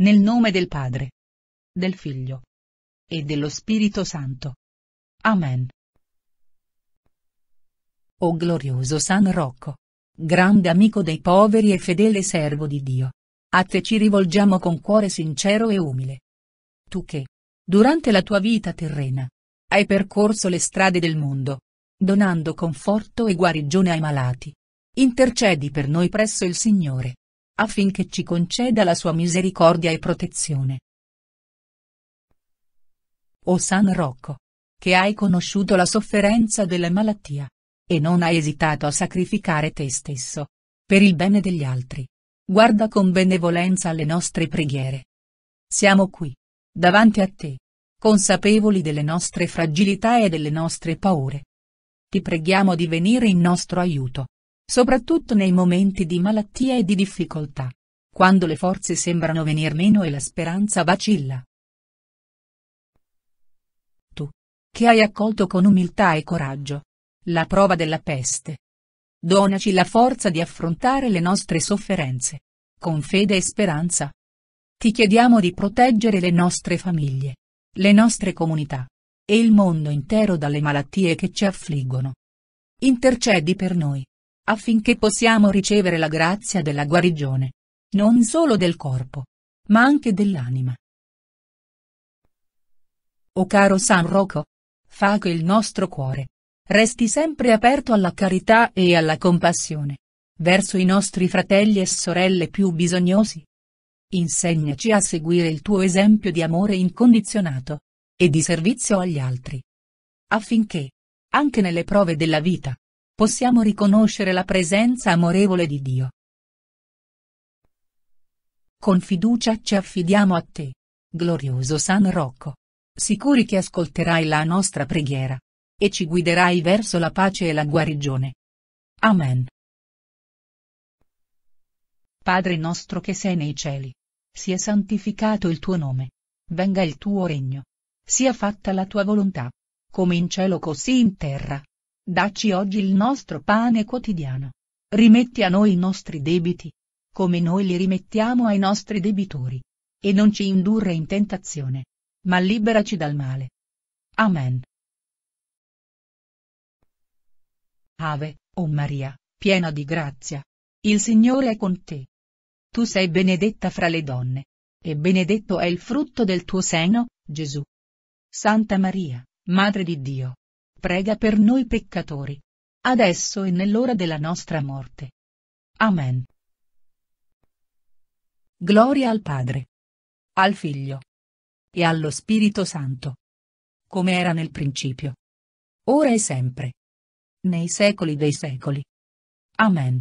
Nel nome del Padre, del Figlio e dello Spirito Santo. Amen. O glorioso San Rocco, grande amico dei poveri e fedele servo di Dio, a te ci rivolgiamo con cuore sincero e umile. Tu che, durante la tua vita terrena, hai percorso le strade del mondo, donando conforto e guarigione ai malati. Intercedi per noi presso il Signore affinché ci conceda la sua misericordia e protezione. O San Rocco! Che hai conosciuto la sofferenza della malattia. E non hai esitato a sacrificare te stesso. Per il bene degli altri. Guarda con benevolenza alle nostre preghiere. Siamo qui. Davanti a te. Consapevoli delle nostre fragilità e delle nostre paure. Ti preghiamo di venire in nostro aiuto soprattutto nei momenti di malattia e di difficoltà. Quando le forze sembrano venir meno e la speranza vacilla. Tu. Che hai accolto con umiltà e coraggio. La prova della peste. Donaci la forza di affrontare le nostre sofferenze. Con fede e speranza. Ti chiediamo di proteggere le nostre famiglie. Le nostre comunità. E il mondo intero dalle malattie che ci affliggono. Intercedi per noi affinché possiamo ricevere la grazia della guarigione. Non solo del corpo, ma anche dell'anima. O caro San Rocco, fa che il nostro cuore resti sempre aperto alla carità e alla compassione, verso i nostri fratelli e sorelle più bisognosi. Insegnaci a seguire il tuo esempio di amore incondizionato e di servizio agli altri. Affinché, anche nelle prove della vita, possiamo riconoscere la presenza amorevole di Dio. Con fiducia ci affidiamo a te. Glorioso San Rocco. Sicuri che ascolterai la nostra preghiera. E ci guiderai verso la pace e la guarigione. Amen. Padre nostro che sei nei cieli. Sia santificato il tuo nome. Venga il tuo regno. Sia fatta la tua volontà. Come in cielo così in terra. Dacci oggi il nostro pane quotidiano. Rimetti a noi i nostri debiti. Come noi li rimettiamo ai nostri debitori. E non ci indurre in tentazione. Ma liberaci dal male. Amen. Ave, o oh Maria, piena di grazia. Il Signore è con te. Tu sei benedetta fra le donne. E benedetto è il frutto del tuo seno, Gesù. Santa Maria, Madre di Dio prega per noi peccatori. Adesso e nell'ora della nostra morte. Amen. Gloria al Padre, al Figlio e allo Spirito Santo, come era nel principio, ora e sempre, nei secoli dei secoli. Amen.